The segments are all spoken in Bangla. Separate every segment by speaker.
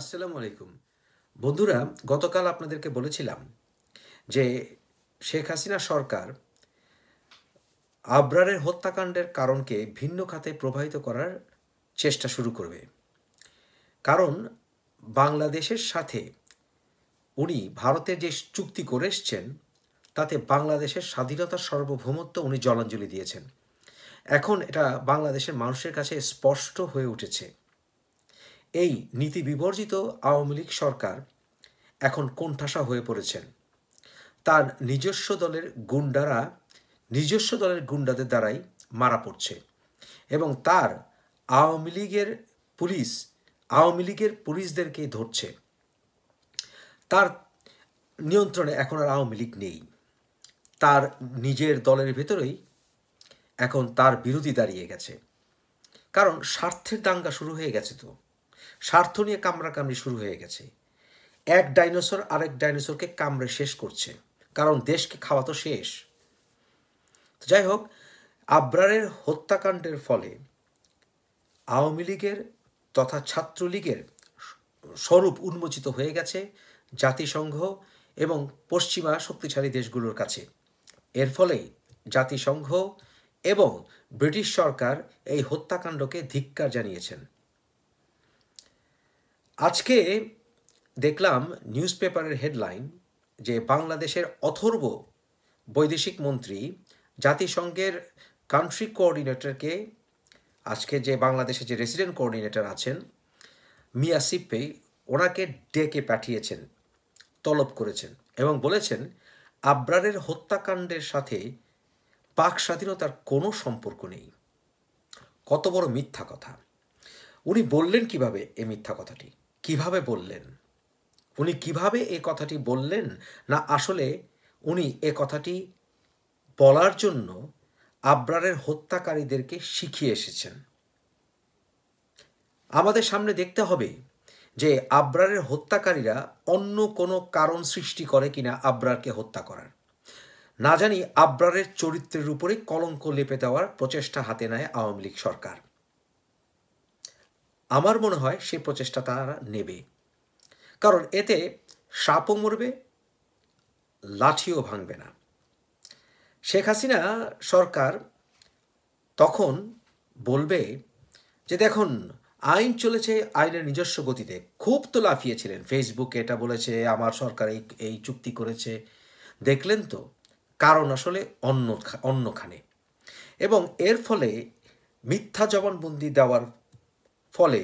Speaker 1: আসসালামু আলাইকুম বন্ধুরা গতকাল আপনাদেরকে বলেছিলাম যে শেখ হাসিনা সরকার আবরারের হত্যাকাণ্ডের কারণকে ভিন্ন খাতে প্রবাহিত করার চেষ্টা শুরু করবে কারণ বাংলাদেশের সাথে উনি ভারতের যে চুক্তি করে এসছেন তাতে বাংলাদেশের স্বাধীনতার সার্বভৌমত্ব উনি জলাঞ্জলি দিয়েছেন এখন এটা বাংলাদেশের মানুষের কাছে স্পষ্ট হয়ে উঠেছে এই নীতি বিবর্জিত আওয়ামী লীগ সরকার এখন কোণঠাসা হয়ে পড়েছেন তার নিজস্ব দলের গুন্ডারা নিজস্ব দলের গুন্ডাদের দ্বারাই মারা পড়ছে এবং তার আওয়ামী লীগের পুলিশ আওয়ামী লীগের পুলিশদেরকে ধরছে তার নিয়ন্ত্রণে এখন আর আওয়ামী লীগ নেই তার নিজের দলের ভেতরেই এখন তার বিরোধী দাঁড়িয়ে গেছে কারণ স্বার্থের দাঙ্গা শুরু হয়ে গেছে তো স্বার্থ নিয়ে কামড়াকামড়ি শুরু হয়ে গেছে এক ডাইনোসর আরেক ডাইনোসরকে কামড়ে শেষ করছে কারণ দেশকে খাওয়া তো শেষ যাই হোক আব্রারের হত্যাকাণ্ডের ফলে আওয়ামী লীগের তথা ছাত্রলীগের স্বরূপ উন্মোচিত হয়ে গেছে জাতিসংঘ এবং পশ্চিমা শক্তিশালী দেশগুলোর কাছে এর ফলে জাতিসংঘ এবং ব্রিটিশ সরকার এই হত্যাকাণ্ডকে ধিক্কার জানিয়েছেন আজকে দেখলাম নিউজ পেপারের হেডলাইন যে বাংলাদেশের অথর্ব বৈদেশিক মন্ত্রী জাতিসংঘের কান্ট্রি কোঅর্ডিনেটরকে আজকে যে বাংলাদেশের যে রেসিডেন্ট কোঅর্ডিনেটর আছেন মিয়া সিপে ওনাকে ডেকে পাঠিয়েছেন তলব করেছেন এবং বলেছেন আব্রারের হত্যাকাণ্ডের সাথে পাক স্বাধীনতার কোনো সম্পর্ক নেই কত বড় মিথ্যা কথা উনি বললেন কিভাবে এই মিথ্যা কথাটি কিভাবে বললেন উনি কিভাবে এ কথাটি বললেন না আসলে উনি এ কথাটি বলার জন্য আব্রারের হত্যাকারীদেরকে শিখিয়ে এসেছেন আমাদের সামনে দেখতে হবে যে আব্রারের হত্যাকারীরা অন্য কোনো কারণ সৃষ্টি করে কিনা আব্রারকে হত্যা করার না জানি আব্রারের চরিত্রের উপরে কলঙ্ক লেপে দেওয়ার প্রচেষ্টা হাতে নেয় আওয়ামী লীগ সরকার আমার মনে হয় সেই প্রচেষ্টা তারা নেবে কারণ এতে সাপও মরবে লাঠিও ভাঙবে না শেখ হাসিনা সরকার তখন বলবে যে দেখুন আইন চলেছে আইনের নিজস্ব গতিতে খুব তো লাফিয়েছিলেন ফেসবুকে এটা বলেছে আমার সরকার এই এই চুক্তি করেছে দেখলেন তো কারণ আসলে অন্য অন্যখানে এবং এর ফলে মিথ্যা জবানবন্দি দেওয়ার ফলে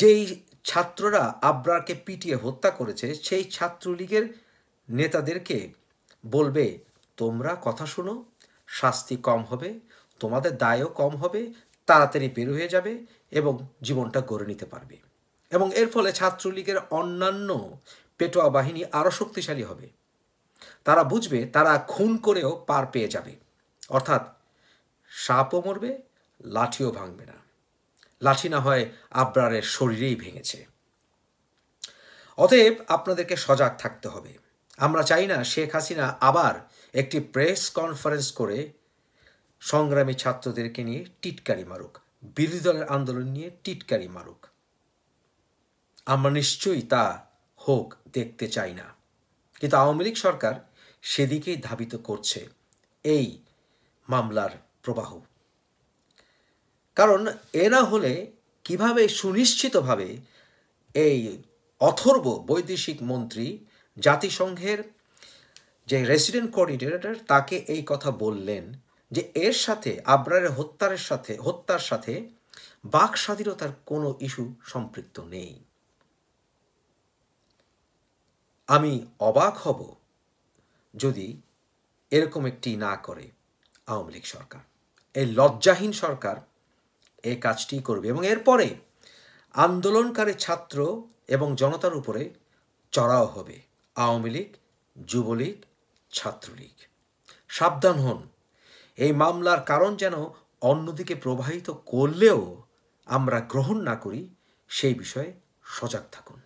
Speaker 1: যেই ছাত্ররা আব্রারকে পিটিয়ে হত্যা করেছে সেই ছাত্রলীগের নেতাদেরকে বলবে তোমরা কথা শোনো শাস্তি কম হবে তোমাদের দায়ও কম হবে তাড়াতাড়ি বের হয়ে যাবে এবং জীবনটা গড়ে নিতে পারবে এবং এর ফলে ছাত্রলীগের অন্যান্য পেটোয়া বাহিনী আরও শক্তিশালী হবে তারা বুঝবে তারা খুন করেও পার পেয়ে যাবে অর্থাৎ সাপও মরবে লাঠিও ভাঙবে না লাঠি না হয় আব্রারের শরীরেই ভেঙেছে অতএব আপনাদেরকে সজাগ থাকতে হবে আমরা চাই না শেখ হাসিনা আবার একটি প্রেস কনফারেন্স করে সংগ্রামী ছাত্রদেরকে নিয়ে টিটকারি মারুক বিরোধী দলের আন্দোলন নিয়ে টিটকারি মারুক আমরা নিশ্চয়ই তা হোক দেখতে চাই না কিন্তু আওয়ামী লীগ সরকার সেদিকেই ধাবিত করছে এই মামলার প্রবাহ কারণ এ না হলে কিভাবে সুনিশ্চিতভাবে এই অথর্ব বৈদেশিক মন্ত্রী জাতিসংঘের যে রেসিডেন্ট কোঅর্ডিনেটর তাকে এই কথা বললেন যে এর সাথে আব্রারের হত্যার সাথে হত্যার সাথে বাক স্বাধীনতার কোনো ইস্যু সম্পৃক্ত নেই আমি অবাক হব যদি এরকম একটি না করে আওয়ামী লীগ সরকার এই লজ্জাহীন সরকার এই কাজটি করবে এবং এরপরে আন্দোলনকারী ছাত্র এবং জনতার উপরে চড়াও হবে আওয়ামী লীগ যুবলীগ ছাত্রলীগ সাবধান হন এই মামলার কারণ যেন অন্যদিকে প্রবাহিত করলেও আমরা গ্রহণ না করি সেই বিষয়ে সজাগ থাকুন